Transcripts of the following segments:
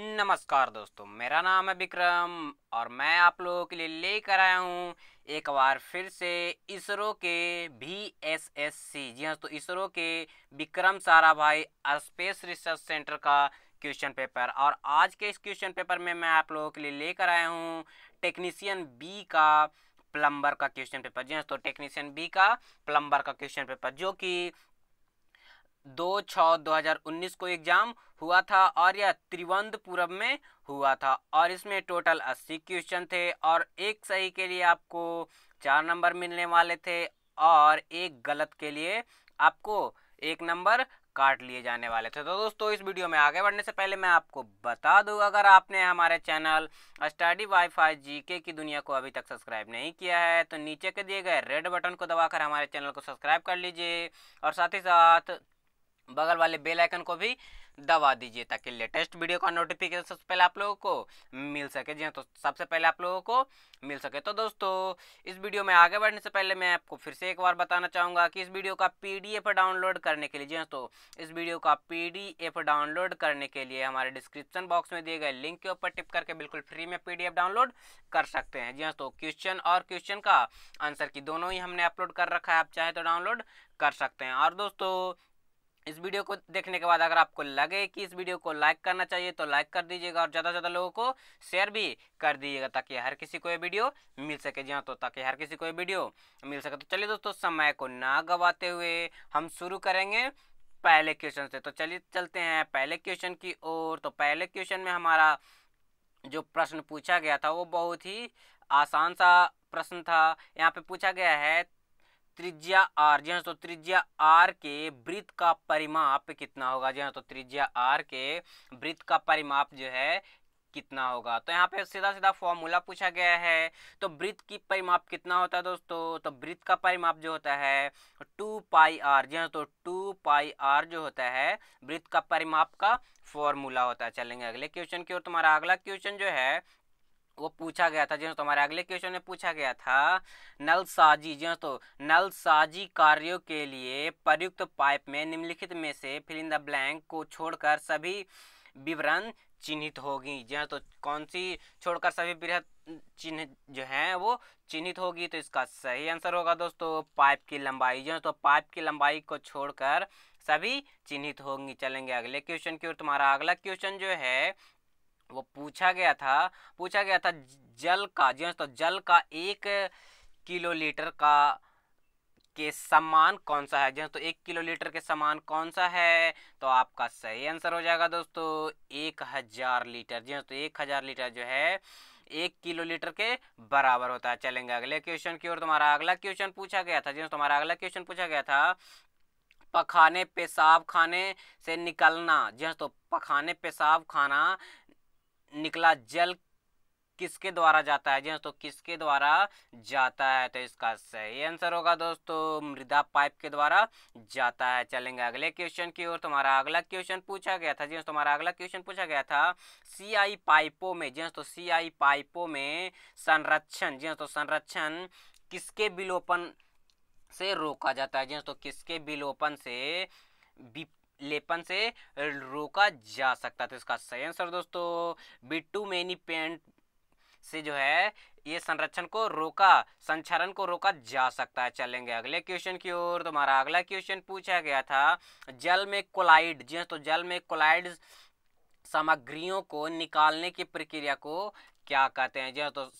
नमस्कार दोस्तों मेरा नाम है विक्रम और मैं आप लोगों के लिए लेकर आया हूँ एक बार फिर से इसरो के भी एस एस सी जी हाँ तो इसरो के Vikram Sarabhai space research centre का क्वेश्चन पेपर और आज के इस क्वेश्चन पेपर में मैं आप लोगों के लिए लेकर आया हूँ टेक्नीशियन बी का प्लम्बर का क्वेश्चन पेपर जी हाँ तो टेक्नीशियन बी का प्लम्बर का क्वेश्चन पेपर जो कि दो छः दो हज़ार उन्नीस को एग्ज़ाम हुआ था और यह त्रिवंद्रपुरम में हुआ था और इसमें टोटल अस्सी क्वेश्चन थे और एक सही के लिए आपको चार नंबर मिलने वाले थे और एक गलत के लिए आपको एक नंबर काट लिए जाने वाले थे तो दोस्तों इस वीडियो में आगे बढ़ने से पहले मैं आपको बता दूं अगर आपने हमारे चैनल स्टडी जी के की दुनिया को अभी तक सब्सक्राइब नहीं किया है तो नीचे के दिए गए रेड बटन को दबाकर हमारे चैनल को सब्सक्राइब कर लीजिए और साथ ही साथ बगल वाले बेल आइकन को भी दबा दीजिए ताकि लेटेस्ट वीडियो का नोटिफिकेशन सबसे पहले आप लोगों को मिल सके जी हाँ तो सबसे पहले आप लोगों को मिल सके तो दोस्तों इस वीडियो में आगे बढ़ने से पहले मैं आपको फिर से एक बार बताना चाहूँगा कि इस वीडियो का पीडीएफ डाउनलोड करने के लिए जी हाँ तो इस वीडियो का पीडीएफ डाउनलोड करने के लिए हमारे डिस्क्रिप्शन बॉक्स में दिए गए लिंक के ऊपर टिप करके बिल्कुल फ्री में पी डाउनलोड कर सकते हैं जी हाँ तो क्वेश्चन और क्वेश्चन का आंसर की दोनों ही हमने अपलोड कर रखा है आप चाहें तो डाउनलोड कर सकते हैं और दोस्तों इस वीडियो को देखने के बाद अगर आपको लगे कि इस वीडियो को लाइक करना चाहिए तो लाइक कर दीजिएगा और ज़्यादा से ज़्यादा लोगों को शेयर भी कर दीजिएगा ताकि हर किसी को ये वीडियो मिल सके जी हाँ तो ताकि हर किसी को ये वीडियो मिल सके तो चलिए दोस्तों समय को ना गवाते हुए हम शुरू करेंगे पहले क्वेश्चन से तो चलिए चलते हैं पहले क्वेश्चन की ओर तो पहले क्वेश्चन में हमारा जो प्रश्न पूछा गया था वो बहुत ही आसान सा प्रश्न था यहाँ पे पूछा गया है त्रिज्या आर जी हाँ तो त्रिज्या आर के वृत्त का परिमाप कितना होगा जी हाँ तो त्रिज्या आर के वृत्त का परिमाप जो है कितना होगा तो यहाँ पे सीधा सीधा फॉर्मूला पूछा गया है तो वृत्त की परिमाप कितना होता है दोस्तों तो वृत्त का परिमाप जो होता है टू पाई आर जी हाँ तो टू पाई आर जो होता है वृत्त का परिमाप का फॉर्मूला होता है चलेंगे अगले क्वेश्चन की ओर तुम्हारा अगला क्वेश्चन जो है वो पूछा गया था जो तुम्हारे अगले क्वेश्चन में पूछा गया था नलसाजी जो तो नलसाजी कार्यों के लिए प्रयुक्त पाइप में निम्नलिखित में से फिल इन द ब्लैंक को छोड़कर सभी विवरण चिन्हित होगी जी हाँ तो कौन सी छोड़कर सभी वृहद चिन्ह जो है वो चिन्हित होगी तो इसका सही आंसर होगा दोस्तों पाइप की लंबाई जो तो पाइप की लंबाई को छोड़कर सभी चिन्हित होंगी चलेंगे अगले क्वेश्चन की ओर तुम्हारा अगला क्वेश्चन जो है वो पूछा गया था पूछा गया था जल का जी हाँ, तो जल का एक किलोलीटर का के समान कौन सा है जी हाँ, तो एक किलोलीटर के समान कौन सा है तो आपका सही आंसर हो जाएगा दोस्तों एक हज़ार लीटर जी हाँ, तो एक हज़ार लीटर जो है एक किलो लीटर के बराबर होता है चलेंगे अगले क्वेश्चन की ओर तुम्हारा अगला क्वेश्चन पूछा गया था जी तुम्हारा अगला क्वेश्चन पूछा गया था पखाने पेशाब खाने से निकलना जी तो पखाने पेशाब खाना निकला जल किसके द्वारा जाता है जी दोस्तों हाँ, किसके द्वारा जाता है तो इसका सही आंसर होगा दोस्तों मृदा पाइप के द्वारा जाता है चलेंगे अगले क्वेश्चन की ओर तुम्हारा अगला क्वेश्चन पूछा गया था जी दोस्तों हाँ, हमारा अगला क्वेश्चन पूछा गया था सीआई पाइपों में जी दोस्तों हाँ, सीआई पाइपों में संरक्षण जी दोस्तों संरक्षण किसके विलोपन से रोका जाता है जी दोस्तों किसके विलोपन से लेपन से रोका जा सकता तो इसका सही आंसर दोस्तों बी टू मेनी पेंट से जो है ये संरक्षण को रोका संचरण को रोका जा सकता है चलेंगे अगले क्वेश्चन की ओर तुम्हारा अगला क्वेश्चन पूछा गया था जल में कोलाइड जी हाँ, तो जल में कोलाइड सामग्रियों को निकालने की प्रक्रिया को क्या कहते हैं जी हाँ, तो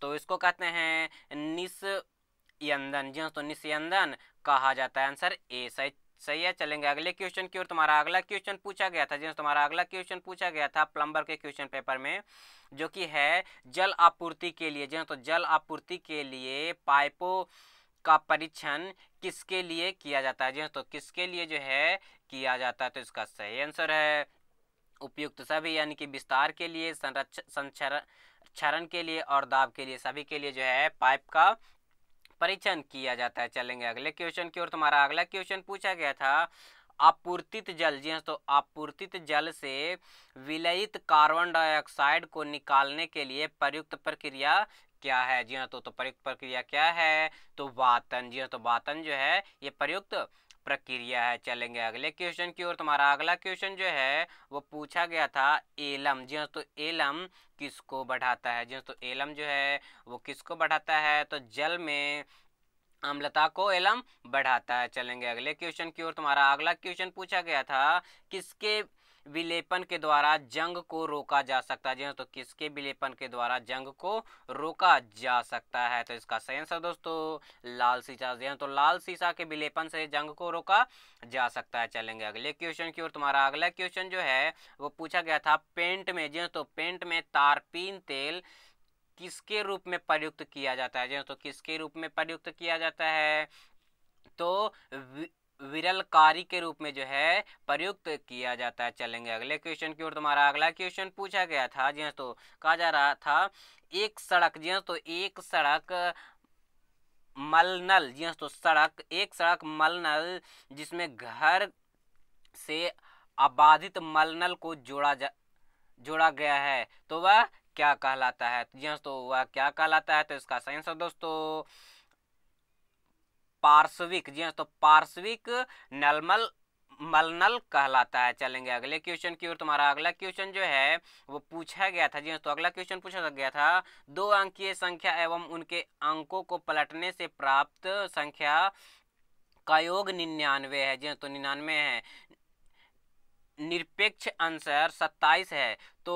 तो इसको कहते हैं निस्यंदन जी हाँ, तो निस्यंदन कहा जाता है आंसर ए सही सही है चलेंगे अगले क्वेश्चन की ओर तुम्हारा अगला क्वेश्चन पूछा गया था जिसमें तुम्हारा अगला क्वेश्चन पूछा गया था प्लम्बर के क्वेश्चन पेपर में जो कि है जल आपूर्ति के लिए जिन्हें हाँ, तो जल आपूर्ति के लिए पाइपों का परीक्षण किसके लिए किया जाता है जी हाँ, तो किसके लिए जो है किया जाता है तो इसका सही आंसर है उपयुक्त सभी यानी कि विस्तार के लिए संरक्षण संचरण के लिए और दाब के लिए सभी के लिए जो है पाइप का परिचन किया जाता है चलेंगे अगले क्वेश्चन की ओर तुम्हारा अगला क्वेश्चन पूछा गया था आपूर्तित जल जी हाँ तो आपूर्तित जल से विलयित कार्बन डाइऑक्साइड को निकालने के लिए प्रयुक्त प्रक्रिया क्या है जी हाँ तो, तो प्रयुक्त प्रक्रिया क्या है तो वातन जी हाँ तो वातन जो है ये प्रयुक्त प्रक्रिया है चलेंगे अगले क्वेश्चन की ओर तुम्हारा अगला क्वेश्चन जो है वो पूछा गया था एलम जी तो एलम किसको बढ़ाता है जी तो एलम जो है वो किसको बढ़ाता है तो जल में अम्लता को एलम बढ़ाता है चलेंगे अगले क्वेश्चन की ओर तुम्हारा अगला क्वेश्चन पूछा गया था किसके विलेपन के द्वारा जंग को रोका जा सकता है जी हाँ, तो किसके विलेपन के द्वारा जंग को रोका जा सकता है तो इसका सही आंसर दोस्तों लाल शीशा जी हाँ, तो लाल शीशा के विलेपन से जंग को रोका जा सकता है चलेंगे अगले क्वेश्चन की ओर तुम्हारा अगला क्वेश्चन जो है वो पूछा गया था पेंट में जी हाँ, तो पेंट में तारपीन तेल किसके रूप में प्रयुक्त किया जाता है जी तो किसके रूप में प्रयुक्त किया जाता है तो विरलकारी के रूप में जो है प्रयुक्त किया जाता है चलेंगे अगले क्वेश्चन की ओर तुम्हारा अगला क्वेश्चन पूछा गया था जी हाँ, तो कहा जा रहा था एक सड़क जी हाँ, तो एक सड़क मलनल जी हाँ, तो सड़क एक सड़क मलनल जिसमें घर से आबादित मलनल को जोड़ा जा जोड़ा गया है तो वह क्या कहलाता है जी तो वह क्या कहलाता है तो इसका साइंस है दोस्तों पार्श्विक जी हाँ तो पार्श्विक नलमल मलनल कहलाता है चलेंगे अगले क्वेश्चन की ओर तुम्हारा अगला क्वेश्चन जो है वो पूछा गया था जी हाँ, तो अगला क्वेश्चन पूछा गया था दो अंकीय संख्या एवं उनके अंकों को पलटने से प्राप्त संख्या का योग निन्यानवे है जी हाँ, तो निन्यानवे है निरपेक्ष आंसर 27 है तो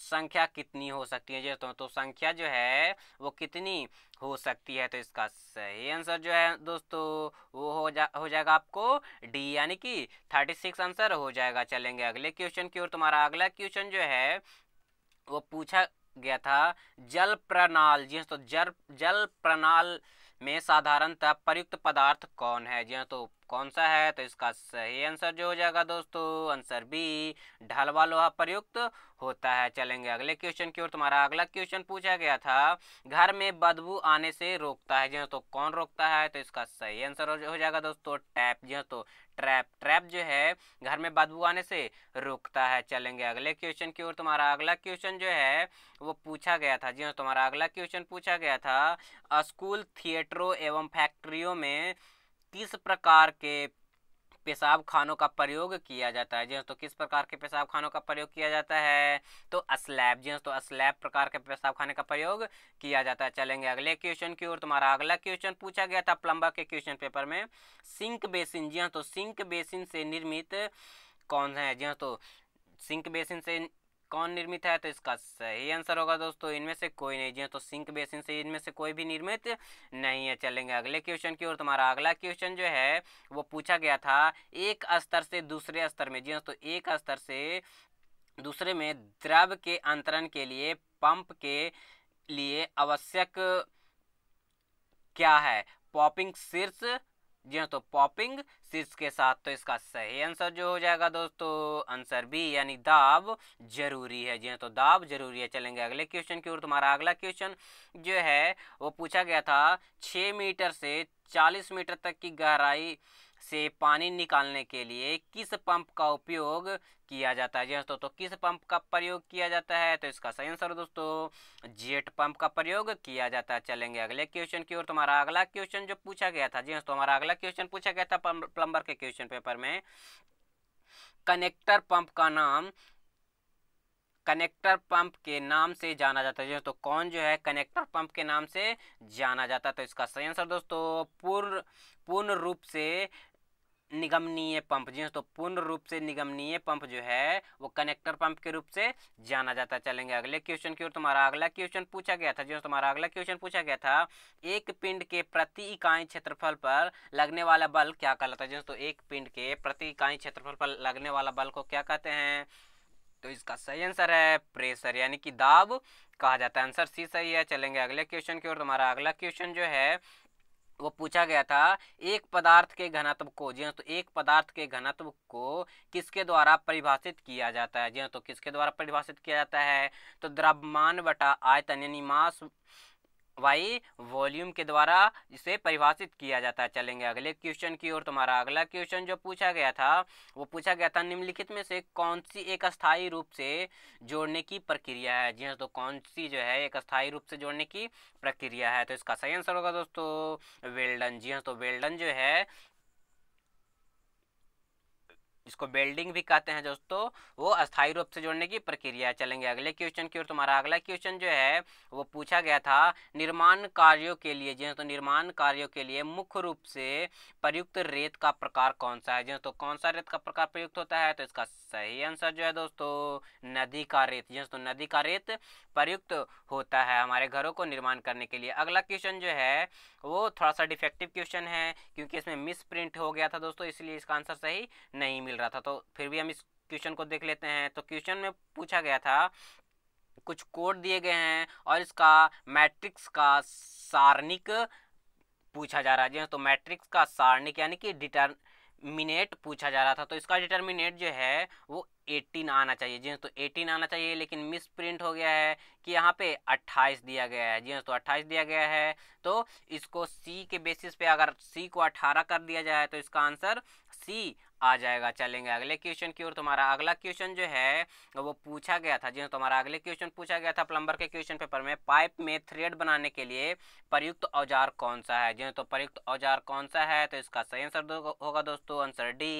संख्या कितनी हो सकती है दोस्तों तो संख्या जो है वो कितनी हो सकती है तो इसका सही आंसर जो है दोस्तों वो हो जा हो जाएगा आपको डी यानी कि 36 आंसर हो जाएगा चलेंगे अगले क्वेश्चन की ओर तुम्हारा अगला क्वेश्चन जो है वो पूछा गया था जल प्रणाल जी हाँ, तो जल जल प्रणाल में साधारणतः प्रयुक्त पदार्थ कौन है जी हाँ, तो कौन सा है तो इसका सही आंसर जो हो जाएगा दोस्तों आंसर बी ढालवा लोहा प्रयुक्त होता है चलेंगे अगले क्वेश्चन की ओर तुम्हारा अगला क्वेश्चन पूछा गया था घर में बदबू आने से रोकता है जी तो कौन रोकता है तो इसका सही आंसर हो जाएगा दोस्तों टैप जी तो ट्रैप ट्रैप जो है घर में बदबू आने से रोकता है चलेंगे अगले क्वेश्चन की ओर तुम्हारा अगला क्वेश्चन जो है वो पूछा गया था जी हाँ, तुम्हारा अगला क्वेश्चन पूछा गया था स्कूल थिएटरों एवं फैक्ट्रियों में किस प्रकार के पेशाब खानों का प्रयोग किया जाता है जी हाँ, तो किस प्रकार के पेशाब खानों का प्रयोग किया जाता है तो असलैब जी हाँ, तो असलैब प्रकार के पेशाब खाने का प्रयोग किया जाता है चलेंगे अगले क्वेश्चन की ओर तुम्हारा अगला क्वेश्चन पूछा गया था प्लम्बर के क्वेश्चन पेपर में सिंक बेसिन जी हाँ, तो सिंक बेसिन से निर्मित कौन है जी तो सिंक बेसिन से कौन निर्मित है तो इसका सही आंसर होगा दोस्तों इनमें से कोई नहीं जी तो सिंक बेसिन से इनमें से कोई भी निर्मित नहीं है चलेंगे अगले क्वेश्चन की ओर तुम्हारा अगला क्वेश्चन जो है वो पूछा गया था एक स्तर से दूसरे स्तर में जी तो एक स्तर से दूसरे में द्रव के अंतरण के लिए पंप के लिए आवश्यक क्या है पॉपिंग शीर्ष जी हाँ तो पॉपिंग सीड्स के साथ तो इसका सही आंसर जो हो जाएगा दोस्तों आंसर बी यानी दाब जरूरी है जी हाँ तो दाब जरूरी है चलेंगे अगले क्वेश्चन की ओर तुम्हारा अगला क्वेश्चन जो है वो पूछा गया था छः मीटर से चालीस मीटर तक की गहराई से पानी निकालने के लिए किस पंप का उपयोग किया जाता है जी हाँ, दोस्तों तो किस पंप का प्रयोग किया जाता है तो इसका सही आंसर दोस्तों जेट पंप का प्रयोग किया जाता है चलेंगे अगले क्वेश्चन की ओर तुम्हारा अगला क्वेश्चन जो पूछा गया था जी दोस्तों हाँ, हमारा अगला क्वेश्चन पूछा गया था प्लम्बर के क्वेश्चन पेपर में कनेक्टर पंप का नाम कनेक्टर पंप के नाम से जाना जाता है हाँ, तो कौन जो है कनेक्टर पंप के नाम से जाना जाता है तो इसका सही आंसर दोस्तों पूर्ण पूर्ण रूप से निगमनीय पंप जी तो पूर्ण रूप से निगमनीय पंप जो है वो कनेक्टर पंप के रूप से जाना जाता है चलेंगे अगले क्वेश्चन की ओर तुम्हारा अगला क्वेश्चन पूछा गया था जो तुम्हारा अगला क्वेश्चन पूछा गया था एक पिंड के प्रति इकाई क्षेत्रफल पर लगने वाला बल क्या कहलाता है दोस्तों एक पिंड के प्रति इकाई क्षेत्रफल पर लगने वाला बल को क्या कहते हैं तो इसका सही आंसर है प्रेशर यानी कि दाब कहा जाता है आंसर सी सही है चलेंगे अगले क्वेश्चन की ओर तुम्हारा अगला क्वेश्चन जो है वो पूछा गया था एक पदार्थ के घनत्व को जी तो एक पदार्थ के घनत्व को किसके द्वारा परिभाषित किया जाता है जी तो किसके द्वारा परिभाषित किया जाता है तो द्रव्यमान बटा आयतन यानी मास वाई वॉल्यूम के द्वारा इसे परिभाषित किया जाता है चलेंगे अगले क्वेश्चन की ओर तुम्हारा अगला क्वेश्चन जो पूछा गया था वो पूछा गया था निम्नलिखित में से कौन सी एक अस्थायी रूप से जोड़ने की प्रक्रिया है जी हाँ तो कौन सी जो है एक अस्थायी रूप से जोड़ने की प्रक्रिया है तो इसका सही आंसर होगा दोस्तों वेल्डन जी हाँ तो वेल्डन जो है जिसको बेल्डिंग भी कहते हैं दोस्तों वो अस्थायी रूप से जोड़ने की प्रक्रिया चलेंगे अगले क्वेश्चन की ओर तुम्हारा अगला क्वेश्चन जो है वो पूछा गया था निर्माण कार्यों के लिए जी हाँ, तो निर्माण कार्यों के लिए मुख्य रूप से प्रयुक्त रेत का प्रकार कौन सा है जी हाँ, तो कौन सा रेत का प्रकार प्रयुक्त होता है तो इसका सही आंसर जो है दोस्तों नदी का रेत जी हाँ, तो नदी का रेत प्रयुक्त होता है हमारे घरों को निर्माण करने के लिए अगला क्वेश्चन जो है वो थोड़ा सा डिफेक्टिव क्वेश्चन है क्योंकि इसमें मिस प्रिंट हो गया था दोस्तों इसलिए इसका आंसर सही नहीं मिल रहा था तो फिर भी हम इस क्वेश्चन को देख लेते हैं तो क्वेश्चन में पूछा गया था कुछ कोड दिए गए हैं और इसका मैट्रिक्स का सारणिक पूछा जा रहा है हाँ, तो मैट्रिक्स का सारणिक यानी कि डिटरमिनेट पूछा जा रहा था तो इसका डिटरमिनेट जो है वो 18 आना चाहिए जी हाँ, तो 18 आना चाहिए लेकिन मिस प्रिंट हो गया है कि यहाँ पे 28 दिया गया है जी हाँ, तो 28 दिया गया है तो इसको सी के बेसिस पे अगर सी को 18 कर दिया जाए तो इसका आंसर सी आ जाएगा चलेंगे अगले क्वेश्चन की ओर तुम्हारा अगला क्वेश्चन जो है वो पूछा गया था जी तुम्हारा अगले क्वेश्चन पूछा गया था प्लम्बर के क्वेश्चन पेपर में पाइप में थ्रेड बनाने के लिए प्रयुक्त औजार कौन सा है जी तो प्रयुक्त औजार कौन सा है तो इसका सही आंसर होगा दोस्तों आंसर डी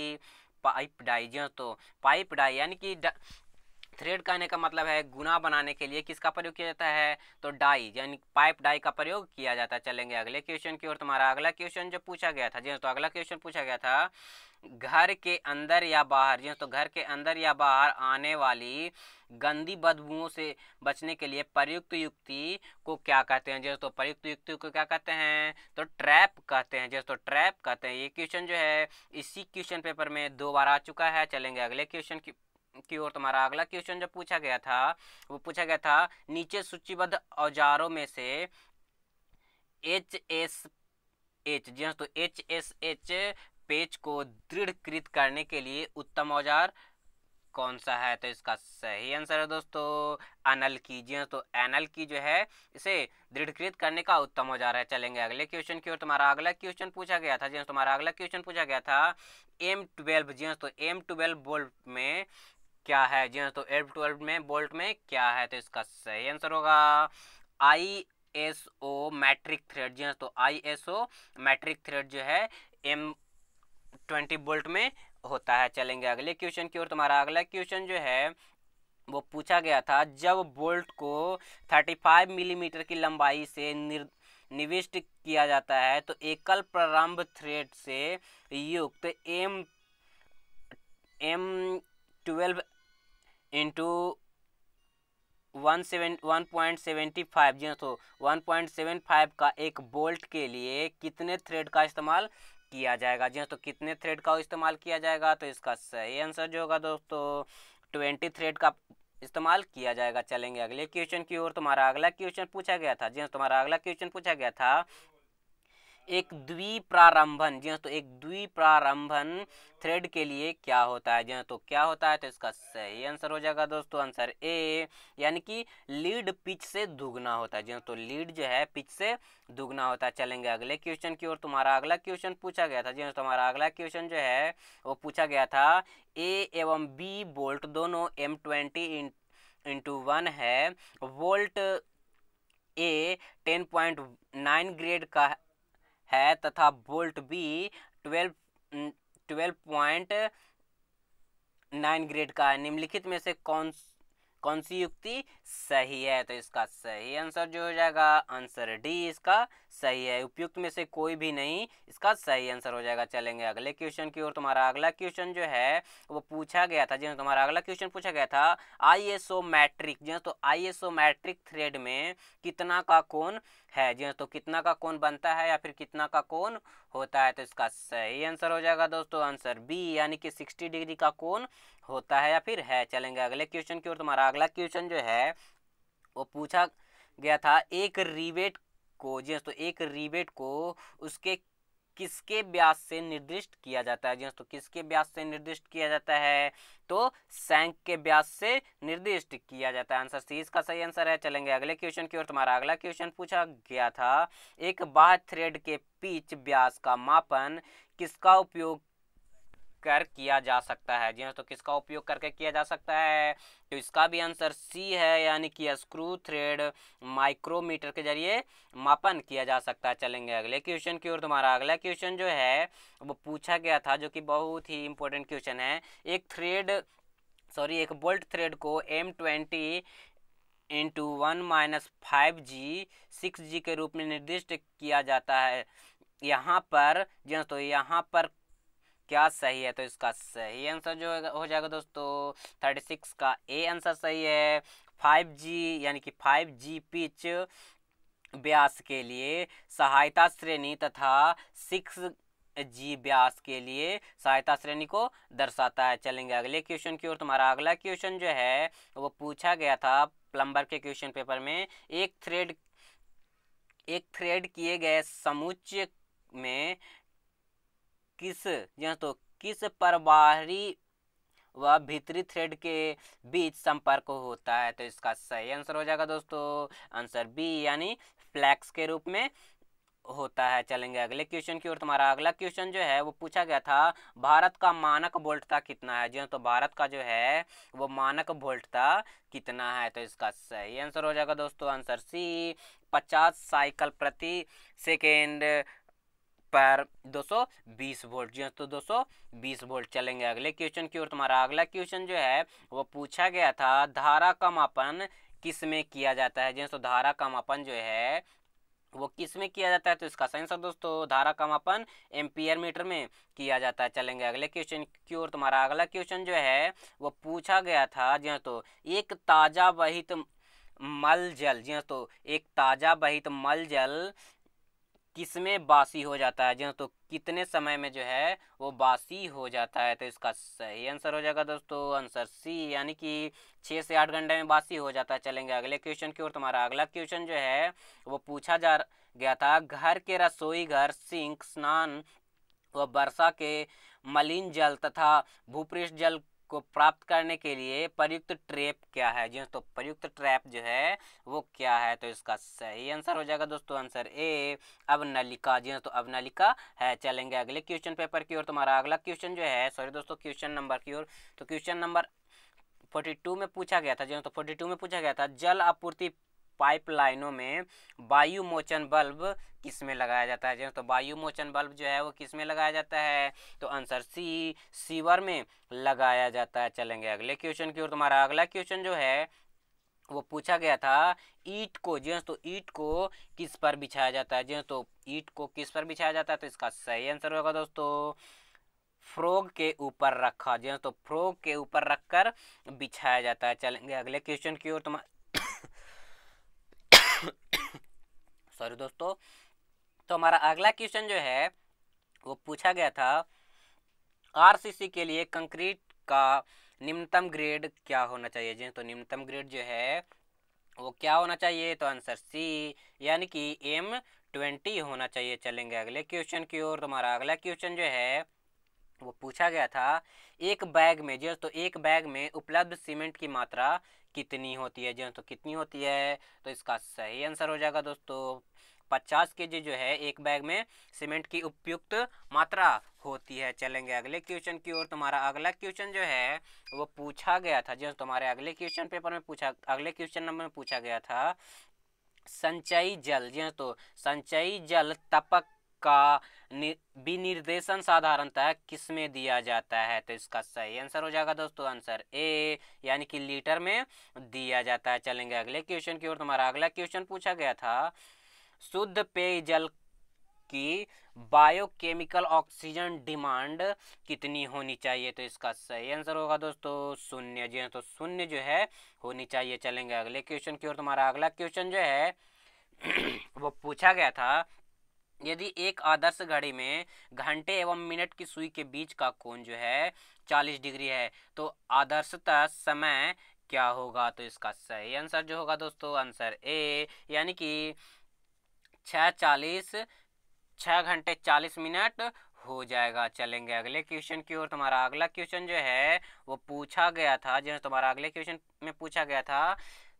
पाइप डाई जी तो पाइप डाई यानी कि थ्रेड कहने का मतलब है गुना बनाने के लिए किसका प्रयोग किया जाता है तो डाई यानी पाइप डाई का प्रयोग किया जाता है चलेंगे अगले क्वेश्चन की ओर तुम्हारा अगला क्वेश्चन जो पूछा गया था जी तो अगला क्वेश्चन पूछा गया था घर के अंदर या बाहर जी हाँ, तो घर के अंदर या बाहर आने वाली गंदी बदबुओं से बचने के लिए प्रयुक्त युक्ति को क्या कहते हैं जैसे तो प्रयुक्त युक्ति को क्या कहते हैं तो ट्रैप कहते हैं जैसे तो ट्रैप कहते हैं ये क्वेश्चन जो है इसी क्वेश्चन पेपर में दो बार आ चुका है चलेंगे अगले क्वेश्चन की की ओर तुम्हारा अगला क्वेश्चन जो पूछा गया था वो पूछा गया था नीचे सूचीबद्ध औजारों में से एच एस एच जी हाँ तो एच एस एच पेज को दृढ़कृत करने के लिए उत्तम औजार कौन सा है तो इसका सही आंसर है दोस्तों अनल की जी हाँ, तो एनल की जो है इसे दृढ़कृत करने का उत्तम औजार है चलेंगे अगले क्वेश्चन की ओर तुम्हारा अगला क्वेश्चन पूछा गया था जी हाँ, तुम्हारा अगला क्वेश्चन पूछा गया था एम ट्वेल्व जी हाँ, तो एम ट्वेल्व बोल्ट में क्या है जी तो एम ट्वेल्व में बोल्ट में क्या है तो इसका सही आंसर होगा I S O metric thread जी तो I S O metric thread जो है एम ट्वेंटी बोल्ट में होता है चलेंगे अगले क्वेश्चन की ओर तुम्हारा अगला क्वेश्चन जो है वो पूछा गया था जब बोल्ट को थर्टी फाइव मिलीमीटर की लंबाई से निर् निविष्ट किया जाता है तो एकल प्रारंभ थ्रेड से युक्त M M twelve into one seven one point seventy five जी हाँ तो वन पॉइंट सेवन फाइव का एक बोल्ट के लिए कितने थ्रेड का इस्तेमाल किया जाएगा जी हाँ, तो कितने थ्रेड का इस्तेमाल किया जाएगा तो इसका सही आंसर जो होगा दोस्तों ट्वेंटी थ्रेड का इस्तेमाल किया जाएगा चलेंगे अगले क्वेश्चन की ओर तुम्हारा अगला क्वेश्चन पूछा गया था जी हाँ, तुम्हारा अगला क्वेश्चन पूछा गया था एक द्विप्रारंभन जी हाँ, तो एक द्विप्रारंभन थ्रेड के लिए क्या होता है जी हाँ, तो क्या होता है तो इसका सही आंसर हो जाएगा दोस्तों आंसर ए यानी कि लीड पिच से दुगना होता है जी हाँ, तो लीड जो है पिच से दुगना होता है चलेंगे अगले क्वेश्चन की ओर तुम्हारा अगला क्वेश्चन पूछा गया था जी हाँ तुम्हारा तो अगला क्वेश्चन जो है वो पूछा गया था ए एवं बी बोल्ट दोनों एम ट्वेंटी इंटू वन है volt A ten point nine grade का है तथा bolt B twelve twelve point nine grade का है निम्नलिखित में से कौन कौन सी युक्ति सही है तो इसका सही आंसर जो हो जाएगा आंसर डी इसका सही है उपयुक्त में से कोई भी नहीं इसका सही आंसर हो जाएगा चलेंगे अगले क्वेश्चन की ओर तुम्हारा अगला क्वेश्चन जो है वो पूछा गया था जिसमें तुम्हारा अगला क्वेश्चन पूछा गया था आईएसओ मैट्रिक जी तो आईएसओ मैट्रिक थ्रेड में कितना का कौन है जी तो कितना का कौन बनता है या फिर कितना का कौन होता है तो इसका सही आंसर हो जाएगा दोस्तों आंसर बी यानी कि सिक्सटी डिग्री का कौन होता है या फिर है चलेंगे अगले क्वेश्चन की ओर तुम्हारा अगला क्वेश्चन जो है और पूछा गया था एक रिबेट को जी दोस्तों हाँ, एक रिबेट को उसके किसके ब्याज से निर्दिष्ट किया जाता है जी दोस्तों हाँ, किसके ब्याज से निर्दिष्ट किया जाता है तो सैंक के ब्याज से निर्दिष्ट किया जाता है आंसर सी इसका सही आंसर है चलेंगे अगले क्वेश्चन की ओर तुम्हारा अगला क्वेश्चन पूछा गया था एक बाह थ्रेड के पीच ब्यास का मापन किसका उपयोग कर किया जा सकता है जी हाँ तो किसका उपयोग करके किया जा सकता है तो इसका भी आंसर सी है यानी कि स्क्रू थ्रेड माइक्रोमीटर के जरिए मापन किया जा सकता है चलेंगे अगले क्वेश्चन की ओर तुम्हारा अगला क्वेश्चन जो है वो पूछा गया था जो कि बहुत ही इंपॉर्टेंट क्वेश्चन है एक थ्रेड सॉरी एक बोल्ट थ्रेड को M twenty into one minus five G six G के रूप में निर्दिष्ट किया जाता है यहाँ पर जी हाँ, तो यहाँ पर क्या सही है तो इसका सही आंसर जो हो जाएगा दोस्तों थर्टी सिक्स का ए आंसर सही है फाइव जी यानी कि फाइव जी पिच ब्यास के लिए सहायता श्रेणी तथा सिक्स जी व्यास के लिए सहायता श्रेणी को दर्शाता है चलेंगे अगले क्वेश्चन की ओर तुम्हारा अगला क्वेश्चन जो है वो पूछा गया था प्लम्बर के क्वेश्चन पेपर में एक थ्रेड एक थ्रेड किए गए समुच्चय में किस तो किस पर बाहरी व भीतरी थ्रेड के बीच संपर्क होता है तो इसका सही आंसर हो जाएगा दोस्तों आंसर बी यानी फ्लैक्स के रूप में होता है चलेंगे अगले क्वेश्चन की ओर तुम्हारा अगला क्वेश्चन जो है वो पूछा गया था भारत का मानक वोल्टता कितना है जी तो भारत का जो है वो मानक वोल्टता कितना है तो इसका सही आंसर हो जाएगा दोस्तों आंसर सी पचास साइकिल प्रति सेकेंड पर 220 वोल्ट जी हाँ, तो दोस्तों 220 वोल्ट चलेंगे अगले क्वेश्चन की ओर तुम्हारा अगला क्वेश्चन जो है वो पूछा गया था धारा का मापन किस में किया जाता है जी दोस्तों हाँ, धारा का मापन जो है वो किस में किया जाता है तो इसका सही दोस्तों धारा का मापन एम्पियर मीटर में किया जाता है चलेंगे अगले क्वेश्चन की ओर तुम्हारा अगला क्वेश्चन जो है वो पूछा गया था जी हाँ, तो एक ताज़ा वहित मल जल जी तो एक ताज़ा बहित मल जल किस में बासी हो जाता है जो तो कितने समय में जो है वो बासी हो जाता है तो इसका सही आंसर हो जाएगा दोस्तों आंसर सी यानी कि छः से आठ घंटे में बासी हो जाता है चलेंगे अगले क्वेश्चन की ओर तुम्हारा अगला क्वेश्चन जो है वो पूछा जा गया था घर के रसोई घर सिंक स्नान व वर्षा के मलिन जल तथा भूपृष्ठ जल को प्राप्त करने के लिए प्रयुक्त ट्रैप क्या है जी हाँ, तो प्रयुक्त ट्रैप जो है वो क्या है तो इसका सही आंसर हो जाएगा दोस्तों आंसर ए अब नलिका जी हाँ, तो अब नलिका है चलेंगे अगले क्वेश्चन पेपर की ओर तुम्हारा अगला क्वेश्चन जो है सॉरी दोस्तों क्वेश्चन नंबर की ओर तो क्वेश्चन नंबर फोर्टी टू में पूछा गया था जी हाँ, तो फोर्टी टू में पूछा गया था जल आपूर्ति पाइपलाइनों में वायु मोचन बल्ब किस में लगाया जाता है तो वायु मोचन बल्ब जो है वो किस में लगाया जाता है तो आंसर सी सीवर में लगाया जाता है चलेंगे अगले क्वेश्चन की ओर तुम्हारा अगला क्वेश्चन जो है वो पूछा गया था ईट को जी तो ईट को किस पर बिछाया जाता है जी तो ईट को किस पर बिछाया जाता है तो इसका सही आंसर होगा दोस्तों फ्रॉग के ऊपर रखा जी तो फ्रॉग के ऊपर रखकर बिछाया जाता है चलेंगे अगले क्वेश्चन की ओर तुम्हारा सॉरी दोस्तों तो हमारा अगला क्वेश्चन जो है वो पूछा गया था आरसीसी के लिए कंक्रीट का निम्नतम ग्रेड क्या होना चाहिए जी तो निम्नतम ग्रेड जो है वो क्या होना चाहिए तो आंसर सी यानी कि एम ट्वेंटी होना चाहिए चलेंगे अगले क्वेश्चन की ओर तुम्हारा तो अगला क्वेश्चन जो है वो पूछा गया था एक बैग में जो तो एक बैग में उपलब्ध सीमेंट की मात्रा कितनी होती है जो तो कितनी होती है तो इसका सही आंसर हो जाएगा दोस्तों पचास के जो है एक बैग में सीमेंट की उपयुक्त मात्रा होती है चलेंगे अगले क्वेश्चन की ओर तुम्हारा अगला क्वेश्चन जो है वो पूछा गया था जो तुम्हारे अगले क्वेश्चन पेपर में पूछा अगले क्वेश्चन नंबर में पूछा गया था संचयी जल जी हाँ, तो संचयी जल तपक का विनिर्देशन साधारणतः किसमें दिया जाता है तो इसका सही आंसर हो जाएगा दोस्तों आंसर ए यानी कि लीटर में दिया जाता है चलेंगे अगले क्वेश्चन की ओर तुम्हारा अगला क्वेश्चन पूछा गया था शुद्ध पेयजल की बायोकेमिकल ऑक्सीजन डिमांड कितनी होनी चाहिए तो इसका सही आंसर होगा दोस्तों शून्य जी हाँ, तो शून्य जो है होनी चाहिए चलेंगे अगले क्वेश्चन की ओर तुम्हारा अगला क्वेश्चन जो है वो पूछा गया था यदि एक आदर्श घड़ी में घंटे एवं मिनट की सुई के बीच का कोण जो है 40 डिग्री है तो आदर्शता समय क्या होगा तो इसका सही आंसर जो होगा दोस्तों आंसर ए यानी कि छः चालीस छः घंटे चालीस मिनट हो जाएगा चलेंगे अगले क्वेश्चन की ओर तुम्हारा अगला क्वेश्चन जो है वो पूछा गया था जो तुम्हारा अगले क्वेश्चन में पूछा गया था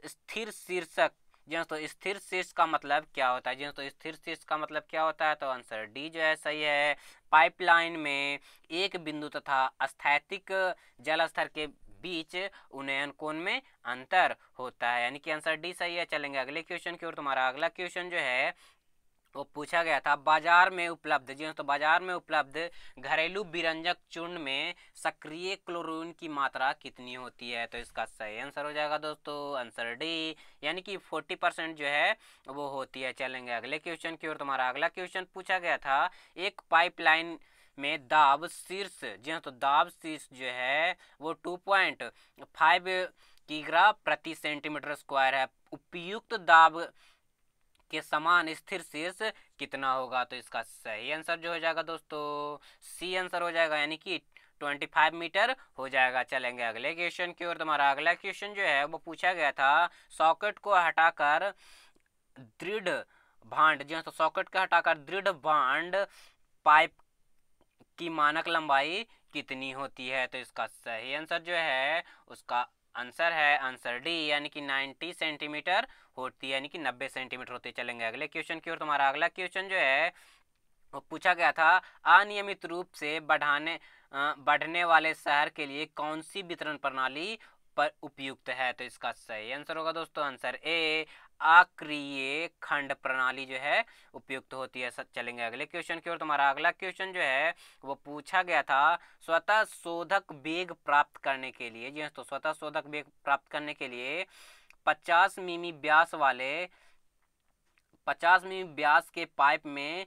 स्थिर शीर्षक जी तो स्थिर शीर्ष का मतलब क्या होता है जी तो स्थिर शीर्ष का मतलब क्या होता है तो आंसर डी जो है सही है पाइपलाइन में एक बिंदु तथा अस्थैतिक जल स्तर के बीच उन्नयन कोण में अंतर होता है यानी कि आंसर डी सही है चलेंगे अगले क्वेश्चन की ओर तुम्हारा अगला क्वेश्चन जो है वो तो पूछा गया था बाजार में उपलब्ध जी हाँ, तो बाजार में उपलब्ध घरेलू बिरंजक चूर्ण में सक्रिय क्लोरीन की मात्रा कितनी होती है तो इसका सही आंसर हो जाएगा दोस्तों आंसर डी यानी कि फोर्टी परसेंट जो है वो होती है चलेंगे अगले क्वेश्चन की ओर तुम्हारा अगला क्वेश्चन पूछा गया था एक पाइपलाइन में दाब शीर्ष जी हाँ तो दाब शीर्ष जो है वो टू पॉइंट फाइव किग्रा प्रति सेंटीमीटर स्क्वायर है उपयुक्त दाब के समान स्थिर शीर्ष कितना होगा तो इसका सही आंसर जो हो जाएगा दोस्तों सी आंसर हो जाएगा यानी कि 25 मीटर हो जाएगा चलेंगे अगले क्वेश्चन की ओर तुम्हारा अगला क्वेश्चन जो है वो पूछा गया था सॉकेट को हटाकर दृढ़ भांड जी हाँ तो सॉकेट को हटाकर दृढ़ भांड पाइप की मानक लंबाई कितनी होती है तो इसका सही आंसर जो है उसका आंसर है आंसर डी यानी कि 90 सेंटीमीटर होती है यानी कि नब्बे सेंटीमीटर होते चलेंगे अगले क्वेश्चन की ओर तुम्हारा अगला क्वेश्चन जो है वो पूछा गया था अनियमित रूप से बढ़ाने बढ़ने वाले शहर के लिए कौन सी वितरण प्रणाली पर उपयुक्त है तो इसका सही आंसर होगा दोस्तों आंसर ए आक्रिय खंड प्रणाली जो है उपयुक्त होती है चलेंगे अगले क्वेश्चन की ओर तुम्हारा अगला क्वेश्चन जो है वो पूछा गया था स्वतः शोधक वेग प्राप्त करने के लिए जी तो स्वतः शोधक वेग प्राप्त करने के लिए 50 मिमी ब्यास वाले 50 मिमी ब्यास के पाइप में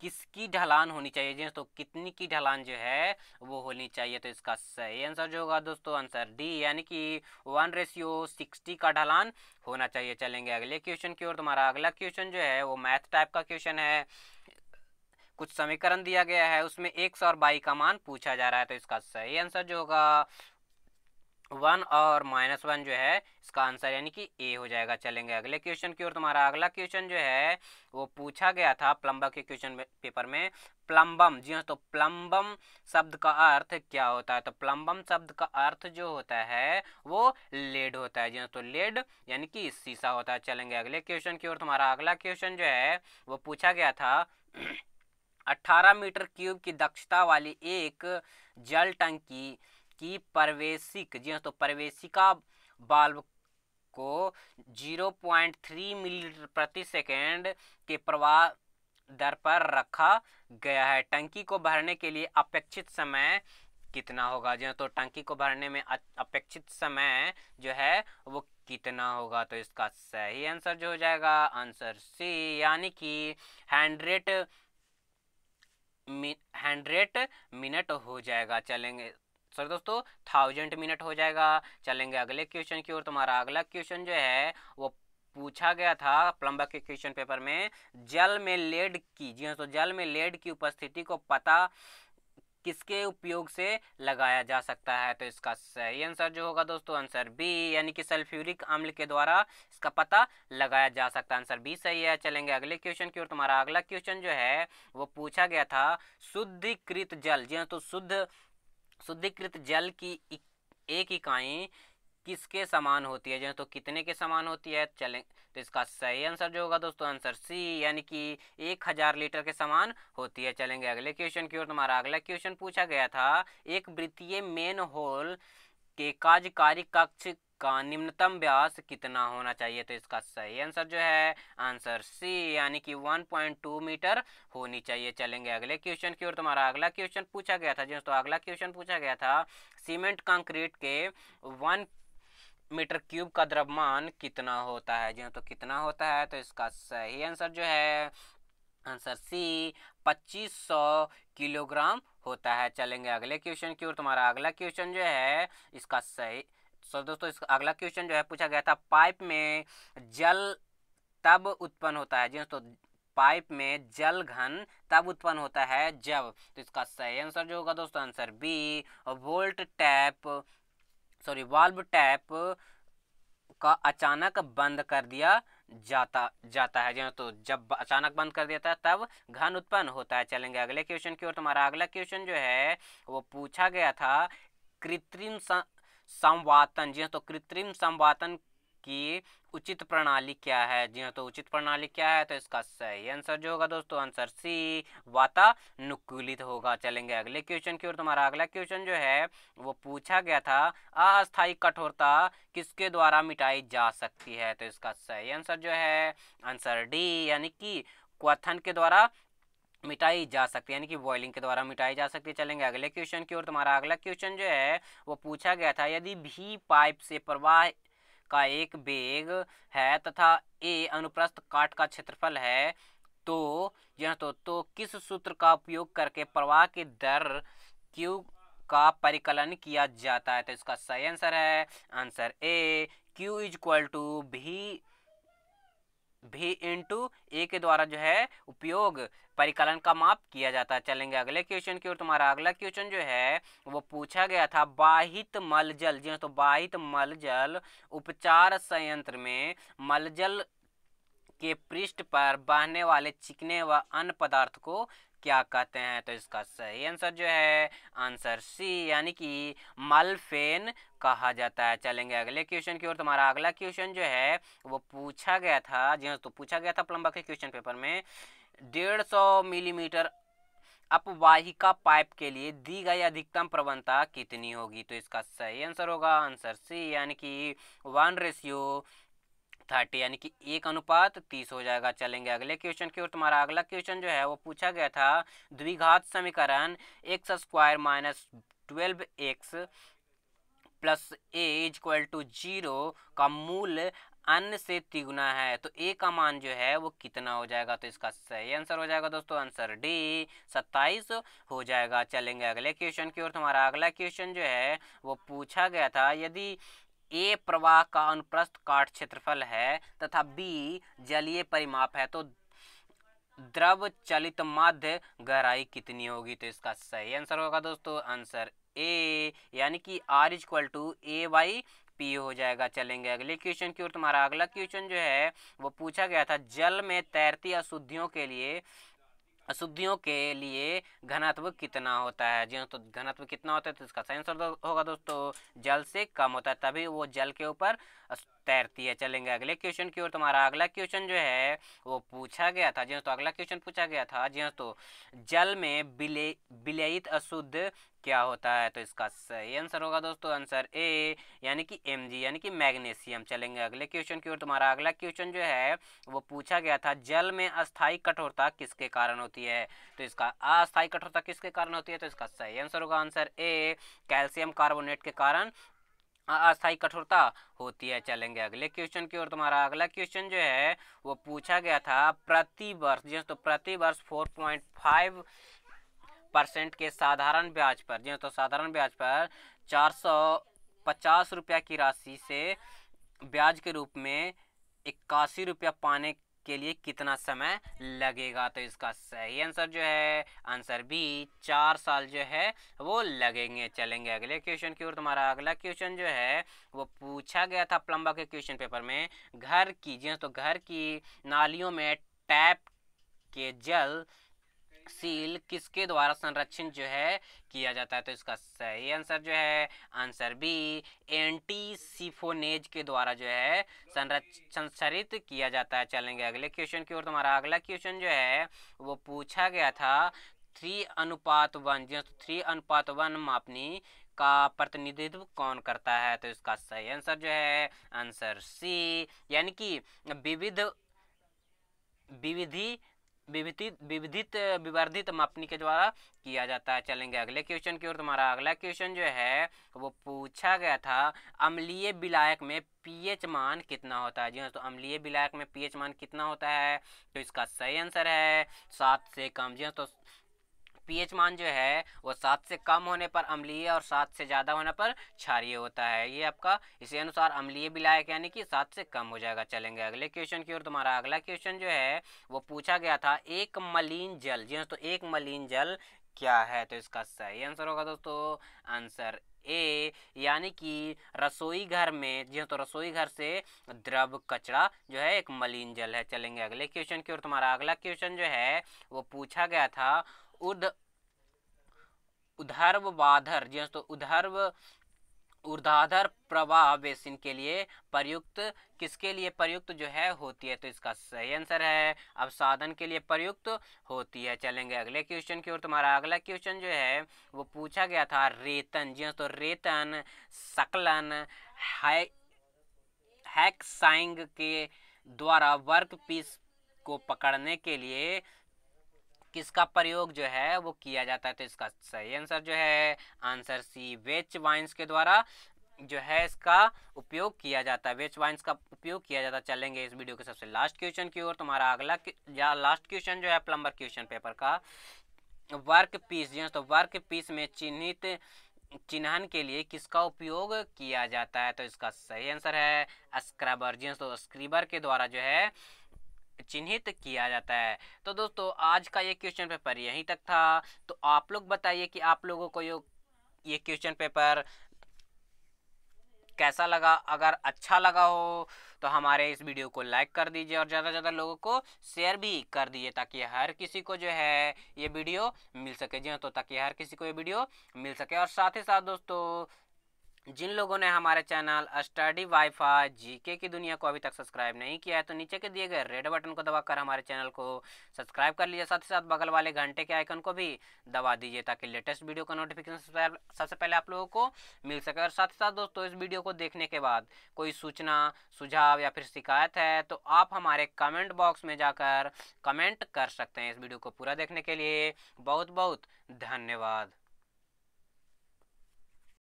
किसकी ढलान होनी चाहिए जी तो कितनी की ढलान जो है वो होनी चाहिए तो इसका सही आंसर जो होगा दोस्तों आंसर डी यानी कि वन रेशियो सिक्सटी का ढलान होना चाहिए चलेंगे अगले क्वेश्चन की ओर तुम्हारा अगला क्वेश्चन जो है वो मैथ टाइप का क्वेश्चन है कुछ समीकरण दिया गया है उसमें एक सौ और बाई का मान पूछा जा रहा है तो इसका सही आंसर जो होगा वन और माइनस वन जो है इसका आंसर यानी कि ए हो जाएगा चलेंगे अगले क्वेश्चन की ओर तुम्हारा अगला क्वेश्चन जो है वो पूछा गया था प्लम्बर के क्वेश्चन पेपर में प्लम्बम जी हाँ तो प्लम्बम शब्द का अर्थ क्या होता है तो प्लम्बम शब्द का अर्थ जो होता है वो लेड होता है जी हाँ तो लेड यानी कि शीशा होता है चलेंगे अगले क्वेश्चन की ओर तुम्हारा अगला क्वेश्चन जो है वो पूछा गया था 18 मीटर क्यूब की दक्षता वाली एक जल टंकी की परवेशिक जी हाँ तो परवेशिका बाल्ब को 0.3 मिलीलीटर प्रति सेकेंड के प्रवाह दर पर रखा गया है टंकी को भरने के लिए अपेक्षित समय कितना होगा जो हाँ, तो टंकी को भरने में अपेक्षित समय जो है वो कितना होगा तो इसका सही आंसर जो हो जाएगा आंसर सी यानी कि हंड्रेड हंड्रेड मिनट हो जाएगा चलेंगे सॉरी दोस्तों थाउजेंड मिनट हो जाएगा चलेंगे अगले क्वेश्चन की ओर तुम्हारा अगला क्वेश्चन जो है वो पूछा गया था प्लम्बर के क्वेश्चन पेपर में जल में लेड की जी दोस्तों हाँ, जल में लेड की उपस्थिति को पता किसके उपयोग से लगाया जा सकता है तो इसका सही आंसर जो होगा दोस्तों आंसर बी यानी कि सल्फ्यूरिक अम्ल के द्वारा इसका पता लगाया जा सकता है आंसर बी सही है चलेंगे अगले क्वेश्चन की ओर तुम्हारा अगला क्वेश्चन जो है वो पूछा गया था शुद्धिकृत जल जी हाँ तो शुद्ध शुद्धिकृत जल की एक इकाई किसके समान होती है जो तो कितने के समान होती है चलें तो इसका सही आंसर जो होगा दोस्तों आंसर सी यानी कि एक हज़ार लीटर के समान होती है चलेंगे अगले क्वेश्चन की ओर तुम्हारा तो अगला क्वेश्चन पूछा गया था एक वृत्तीय मेन होल के कार्यकारी कक्ष का निम्नतम व्यास कितना होना चाहिए तो इसका सही आंसर जो है आंसर सी यानी कि 1.2 मीटर होनी चाहिए चलेंगे अगले क्वेश्चन की ओर तुम्हारा अगला क्वेश्चन पूछा गया था दोस्तों अगला क्वेश्चन पूछा गया था सीमेंट कंक्रीट के वन मीटर क्यूब का द्रव्यमान कितना होता है जी तो कितना होता है तो इसका सही आंसर जो है आंसर सी 2500 किलोग्राम होता है चलेंगे अगले क्वेश्चन की ओर तुम्हारा अगला क्वेश्चन जो है इसका सही सो so, दोस्तों इसका अगला क्वेश्चन जो है पूछा गया था पाइप में जल तब उत्पन्न होता है जी हाँ दोस्तों पाइप में जल घन तब उत्पन्न होता है जब तो इसका सही आंसर जो होगा दोस्तों answer B volt tap sorry valve tap का अचानक बंद कर दिया जाता जाता है जो हाँ तो जब अचानक बंद कर देता है तब घन उत्पन्न होता है चलेंगे अगले क्वेश्चन की ओर तुम्हारा अगला क्वेश्चन जो है वो पूछा गया था कृत्रिम संवातन जी हाँ तो कृत्रिम संवातन की उचित प्रणाली क्या है जी हाँ तो उचित प्रणाली क्या है तो इसका सही आंसर जो होगा दोस्तों आंसर सी वातानुकूलित होगा चलेंगे अगले क्वेश्चन की ओर तुम्हारा अगला क्वेश्चन जो है वो पूछा गया था अस्थायी कठोरता किसके द्वारा मिटाई जा सकती है तो इसका सही आंसर जो है आंसर डी यानी कि क्वथन के द्वारा मिटाई जा सकती है यानी कि बॉइलिंग के द्वारा मिटाई जा सकती है चलेंगे अगले क्वेश्चन की ओर तुम्हारा अगला क्वेश्चन जो है वो पूछा गया था यदि भी पाइप से प्रवाह का एक बेग है तथा ए अनुप्रस्थ काट का क्षेत्रफल है तो यह तो, तो किस सूत्र का उपयोग करके प्रवाह की दर क्यू का परिकलन किया जाता है तो इसका सही आंसर है answer A Q is equal to भी भी इंटू ए के द्वारा जो है उपयोग परिकलन का माप किया जाता है चलेंगे अगले क्वेश्चन की ओर तुम्हारा अगला क्वेश्चन जो है वो पूछा गया था बाहित मल जल जी हाँ, तो बाहित मल जल उपचार संयंत्र में मल जल के पृष्ठ पर बहने वाले चिकने व वा अन्य पदार्थ को क्या कहते हैं तो इसका सही आंसर जो है आंसर सी यानी कि मलफेन कहा जाता है चलेंगे अगले क्वेश्चन की ओर तुम्हारा अगला क्वेश्चन जो है वो पूछा गया था जी हाँ तो पूछा गया था प्लम्बा के क्वेश्चन पेपर में डेढ़ सौ मिलीमीटर अपवाहिका पाइप के लिए दी गई अधिकतम प्रवणता कितनी होगी तो इसका सही आंसर होगा आंसर सी यानी कि वन रेशियो थर्टी यानी कि एक अनुपात तीस हो जाएगा चलेंगे अगले क्वेश्चन की ओर तुम्हारा अगला क्वेश्चन जो है वो पूछा गया था द्विघात समीकरण X square minus twelve X plus A is equal to zero का मूल अन्य से तिगुना है तो ए का मान जो है वो कितना हो जाएगा तो इसका सही आंसर हो जाएगा दोस्तों आंसर डी सत्ताईस हो जाएगा चलेंगे अगले क्वेश्चन की ओर तुम्हारा अगला क्वेश्चन जो है वो पूछा गया था यदि ए प्रवाह का अनुप्रस्थ काट क्षेत्रफल है तथा बी जलीय परिमाप है तो द्रव चलित माध्य गहराई कितनी होगी तो इसका सही आंसर होगा दोस्तों आंसर ए यानी कि R is equal to A Y P हो जाएगा चलेंगे अगले क्वेश्चन की ओर तुम्हारा अगला क्वेश्चन जो है वो पूछा गया था जल में तैरती अशुद्धियों के लिए अशुद्धियों के लिए घनत्व कितना होता है जी तो घनत्व कितना होता है तो इसका सही आंसर होगा दोस्तों जल से कम होता है तभी वो जल के ऊपर तैरती है चलेंगे अगले क्वेश्चन की ओर तुम्हारा अगला क्वेश्चन जो है वो पूछा गया था जी तो अगला क्वेश्चन पूछा गया था जी तो जल में बिले विलयित अशुद्ध क्या होता है तो इसका सही आंसर होगा दोस्तों आंसर ए यानी कि एम यानी कि मैग्नेशियम चलेंगे अगले क्वेश्चन की ओर तुम्हारा अगला क्वेश्चन जो है वो पूछा गया था जल में अस्थाई कठोरता किसके कारण होती है तो इसका अस्थाई कठोरता किसके कारण होती है तो इसका सही आंसर होगा आंसर ए कैल्शियम कार्बोनेट के कारण अस्थाई कठोरता होती है चलेंगे अगले क्वेश्चन की ओर तुम्हारा अगला क्वेश्चन जो है वो पूछा गया था प्रति वर्ष जिस हाँ तो प्रति वर्ष फोर पॉइंट फाइव परसेंट के साधारण ब्याज पर जी हाँ, तो साधारण ब्याज पर चार सौ पचास रुपया की राशि से ब्याज के रूप में इक्यासी रुपया पाने के लिए कितना समय लगेगा तो इसका सही आंसर जो है आंसर बी चार साल जो है वो लगेंगे चलेंगे अगले क्वेश्चन की ओर तुम्हारा अगला क्वेश्चन जो है वो पूछा गया था प्लम्बा के क्वेश्चन पेपर में घर की जी हाँ, तो घर की नालियों में टैप के जल सील किसके द्वारा संरक्षण जो है किया जाता है तो इसका सही आंसर जो है आंसर बी एंटी सिफोनेज के द्वारा जो है संरक्षित किया जाता है चलेंगे अगले क्वेश्चन की ओर तुम्हारा अगला क्वेश्चन जो है वो पूछा गया था थ्री अनुपात वन जो थ्री अनुपात वन मापनी का प्रतिनिधित्व कौन करता है तो इसका सही आंसर जो है आंसर सी यानी कि विविध विविधि विविधित विविधित विवर्धित मापनी के द्वारा किया जाता है चलेंगे अगले क्वेश्चन की ओर तुम्हारा अगला क्वेश्चन जो है वो पूछा गया था अम्लीय विलायक में पीएच मान कितना होता है जी हाँ तो अम्लीय विलायक में पीएच मान कितना होता है तो इसका सही आंसर है सात से कम जी हाँ तो पीएच मान जो है वो सात से कम होने पर अम्लीय और सात से ज़्यादा होने पर क्षारिय होता है ये आपका इसी अनुसार अम्लीय विलायक यानी कि सात से कम हो जाएगा चलेंगे अगले क्वेश्चन की ओर तुम्हारा अगला क्वेश्चन जो है वो पूछा गया था एक मलिन जल जी हाँ दोस्तों एक मलिन जल क्या है तो इसका सही आंसर होगा दोस्तों आंसर ए यानी कि रसोई घर में जी तो रसोई घर से द्रव कचरा जो है एक मलिन जल है चलेंगे अगले क्वेश्चन की ओर तुम्हारा अगला क्वेश्चन जो है वो पूछा गया था उद उधर्ववाधर जी दोस्तों हाँ, उधर्व उधाधर प्रवाह बेसिन के लिए प्रयुक्त किसके लिए प्रयुक्त जो है होती है तो इसका सही आंसर है अब साधन के लिए प्रयुक्त होती है चलेंगे अगले क्वेश्चन की ओर तुम्हारा अगला क्वेश्चन जो है वो पूछा गया था रेतन जी दोस्तों हाँ, रेतन सकलन है, हैक साइंग के द्वारा वर्क पीस को पकड़ने के लिए किसका प्रयोग जो है वो किया जाता है तो इसका सही आंसर जो है आंसर सी वेच वाइन्स के द्वारा जो है इसका उपयोग किया जाता है वेच वाइन्स का उपयोग किया जाता है चलेंगे इस वीडियो के सबसे लास्ट क्वेश्चन की ओर तुम्हारा अगला या लास्ट क्वेश्चन जो है प्लम्बर क्वेश्चन पेपर का वर्क पीस जी हाँ, तो वर्क पीस में चिन्हित चिन्हन के लिए किसका उपयोग किया जाता है तो इसका सही आंसर है स्क्रबर जी हाँ, तो स्क्रीबर के द्वारा जो है चिन्हित किया जाता है तो दोस्तों आज का ये क्वेश्चन पेपर यहीं तक था तो आप लोग बताइए कि आप लोगों को ये क्वेश्चन पेपर कैसा लगा अगर अच्छा लगा हो तो हमारे इस वीडियो को लाइक कर दीजिए और ज़्यादा से ज़्यादा लोगों को शेयर भी कर दीजिए ताकि हर किसी को जो है ये वीडियो मिल सके जी हाँ तो ताकि हर किसी को ये वीडियो मिल सके और साथ ही साथ दोस्तों जिन लोगों ने हमारे चैनल स्टडी वाईफाई जीके की दुनिया को अभी तक सब्सक्राइब नहीं किया है तो नीचे के दिए गए रेड बटन को दबाकर हमारे चैनल को सब्सक्राइब कर लीजिए साथ ही साथ बगल वाले घंटे के आइकन को भी दबा दीजिए ताकि लेटेस्ट वीडियो का नोटिफिकेशन सबसे पहले आप लोगों को मिल सके और साथ ही साथ दोस्तों इस वीडियो को देखने के बाद कोई सूचना सुझाव या फिर शिकायत है तो आप हमारे कमेंट बॉक्स में जाकर कमेंट कर सकते हैं इस वीडियो को पूरा देखने के लिए बहुत बहुत धन्यवाद